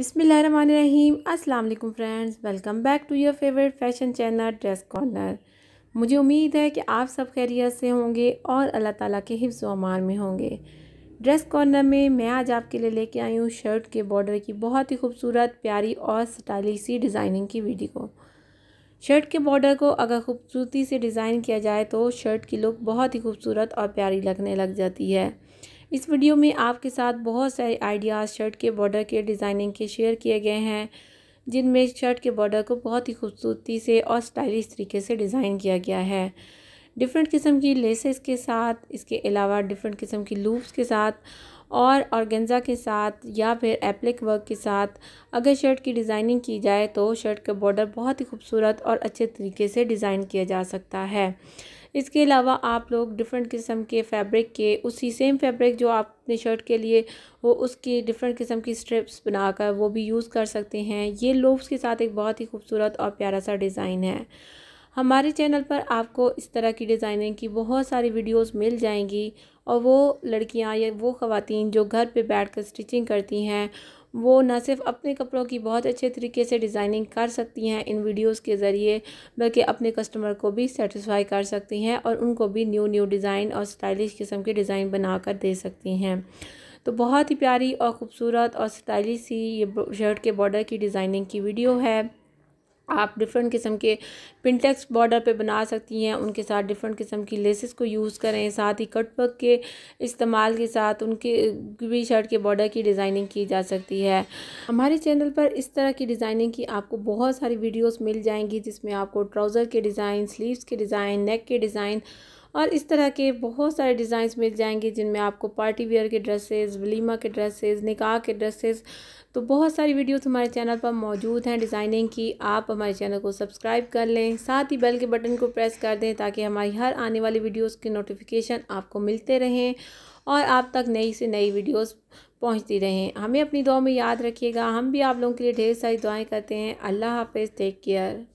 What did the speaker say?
बिसमीम अस्सलाम friends welcome back to your favourite fashion channel dress corner मुझे उम्मीद है कि आप सब खैरियत से होंगे और अल्लाह ताला के हिफ्स अमान में होंगे ड्रेस कॉर्नर में मैं आज आपके लिए लेके आई हूँ शर्ट के बॉर्डर की बहुत ही खूबसूरत प्यारी और स्टाइलिश सी डिज़ाइनिंग की वीडियो शर्ट के बॉर्डर को अगर खूबसूरती से डिज़ाइन किया जाए तो शर्ट की लुक बहुत ही खूबसूरत और प्यारी लगने लग जाती है इस वीडियो में आपके साथ बहुत सारे आइडियाज़ शर्ट के बॉर्डर के डिज़ाइनिंग के शेयर किए गए हैं जिनमें शर्ट के बॉर्डर को बहुत ही खूबसूरती से और स्टाइलिश तरीके से डिज़ाइन किया गया है डिफरेंट किस्म की लेसेस के साथ इसके अलावा डिफरेंट किस्म की लूप्स के साथ और ऑर्गेंजा के साथ या फिर एप्लिक वर्क के साथ अगर शर्ट की डिज़ाइनिंग की जाए तो शर्ट का बॉर्डर बहुत ही खूबसूरत और अच्छे तरीके से डिज़ाइन किया जा सकता है इसके अलावा आप लोग डिफरेंट किस्म के फैब्रिक के उसी सेम फैब्रिक जो आपने शर्ट के लिए वो उसकी डिफरेंट किस्म की स्ट्रिप्स बनाकर वो भी यूज़ कर सकते हैं ये लोब्स के साथ एक बहुत ही खूबसूरत और प्यारा सा डिज़ाइन है हमारे चैनल पर आपको इस तरह की डिज़ाइनिंग की बहुत सारी वीडियोस मिल जाएंगी और वो लड़कियाँ या वो ख़वातीन जो घर पर बैठ कर स्टिचिंग करती हैं वो न सिर्फ अपने कपड़ों की बहुत अच्छे तरीके से डिज़ाइनिंग कर सकती हैं इन वीडियोस के ज़रिए बल्कि अपने कस्टमर को भी सेटिस्फाई कर सकती हैं और उनको भी न्यू न्यू डिज़ाइन और स्टाइलिश किस्म के डिज़ाइन बनाकर दे सकती हैं तो बहुत ही प्यारी और ख़ूबसूरत और स्टाइलिश सी ये शर्ट के बॉर्डर की डिज़ाइनिंग की वीडियो है आप डिफरेंट किस्म के पिंटेक्स बॉर्डर पे बना सकती हैं उनके साथ डिफरेंट किस्म की लेसेस को यूज़ करें साथ ही कटवर्क के इस्तेमाल के साथ उनके भी शर्ट के बॉर्डर की डिज़ाइनिंग की जा सकती है हमारे चैनल पर इस तरह की डिज़ाइनिंग की आपको बहुत सारी वीडियोस मिल जाएंगी जिसमें आपको ट्राउज़र के डिज़ाइन स्लीव्स के डिज़ाइन नेक के डिज़ाइन और इस तरह के बहुत सारे डिज़ाइंस मिल जाएंगे जिनमें आपको पार्टी वेयर के ड्रेसेस वलीमा के ड्रेसेस निकाह के ड्रेसेस तो बहुत सारी वीडियोस हमारे चैनल पर मौजूद हैं डिज़ाइनिंग की आप हमारे चैनल को सब्सक्राइब कर लें साथ ही बेल के बटन को प्रेस कर दें ताकि हमारी हर आने वाली वीडियोस की नोटिफिकेशन आपको मिलते रहें और आप तक नई से नई वीडियोस पहुंचती रहें हमें अपनी दुआ में याद रखिएगा हम भी आप लोगों के लिए ढेर सारी दुआएँ करते हैं अल्लाह हाफिज़ टेक केयर